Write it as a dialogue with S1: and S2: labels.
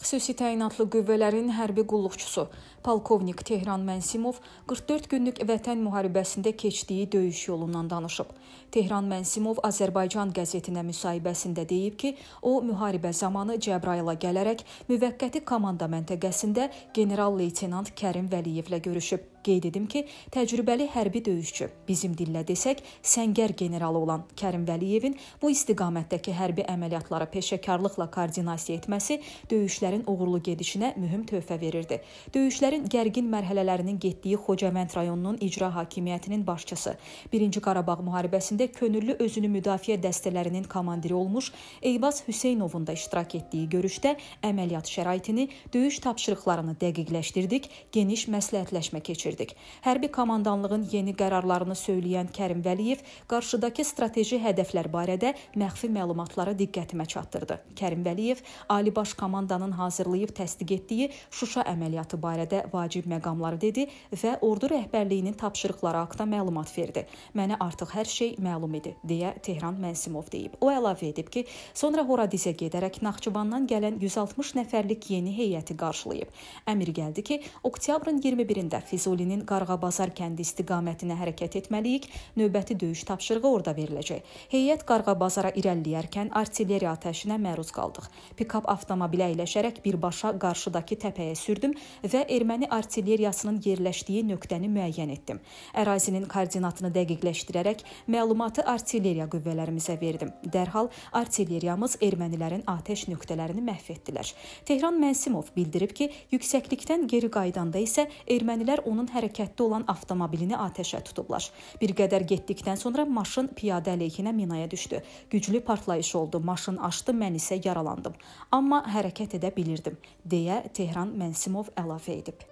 S1: Xüsusi təyinatlı qüvvələrin hərbi qulluqçusu polkovnik Tehran Mənsimov 44 günlük Vətən müharibəsində keçdiyi döyüş yolundan danışıb. Tehran Mənsimov Azərbaycan qəzetinə müsahibəsində deyib ki, o müharibə zamanı Cəbrayıla gələrək müvəqqəti komanda məntəqəsində general-leytenant Kərim Vəliyevlə görüşüb. Qeyd edim ki, təcrübəli hərbi döyüşçü, bizim dillə desək, səngər generalı olan Kərim Vəliyevin bu istiqamətdəki hərbi əməliyyatları peşəkarlıqla koordinasiya etməsi döyüşlərin uğurlu gedişinə mühüm töhfə verirdi. Döyüşlərin gərgin mərhələlərinin getdiyi Xocavənd rayonunun icra hakimiyyətinin başçısı, 1-ci Qarabağ müharibəsində könüllü özünü müdafiə dəstələrinin komandiri olmuş Eyvaz Hüseynovun da iştirak etdiyi görüşdə əməliyyat şəraitini, döyüş tapşırıqlarını dəqiqləşdirdik, geniş məsləhətləşmə keçirdik keçirdik. Hərbi komandanlığın yeni qərarlarını söyləyən Kərim Vəliyev qarşıdakı strateji hədəflər barədə məxfi məlumatları diqqətimə çatdırdı. Kərim Vəliyev Ali Baş Komandanın hazırlayıb təsdiq etdiyi Şuşa əməliyyatı barədə vacib məqamları dedi və ordu rəhbərliyinin tapşırıqları haqqında məlumat verdi. Mənə artıq hər şey məlum idi, deyə Tehran Mənsimov deyib. O əlavə edib ki, sonra Horadizə gedərək Naxçıvandan gələn 160 nəfərlik yeni heyəti qarşılayıb. Əmr gəldi ki, oktyabrın 21-də Füzuli Füzulinin Qarğabazar kəndi istiqamətinə hərəkət etməliyik. Növbəti döyüş tapşırığı orada veriləcək. Heyət Qarğabazara irəliləyərkən artilleriya atəşinə məruz qaldıq. Pikap avtomobilə əyləşərək birbaşa qarşıdakı təpəyə sürdüm və erməni artilleriyasının yerləşdiyi nöqtəni müəyyən etdim. Ərazinin koordinatını dəqiqləşdirərək məlumatı artilleriya qüvvələrimizə verdim. Dərhal artilleriyamız ermənilərin atəş nöqtələrini məhv etdilər. Tehran Mənsimov bildirib ki, yüksəklikdən geri qayıdanda isə ermənilər onun hərəkətdə olan avtomobilini atəşə tutublar. Bir qədər getdikdən sonra maşın piyadə əleyhinə minaya düşdü. Güclü partlayış oldu. Maşın aşdı, mən isə yaralandım. Amma hərəkət edə bilirdim, deyə Tehran Mənsimov əlavə edib.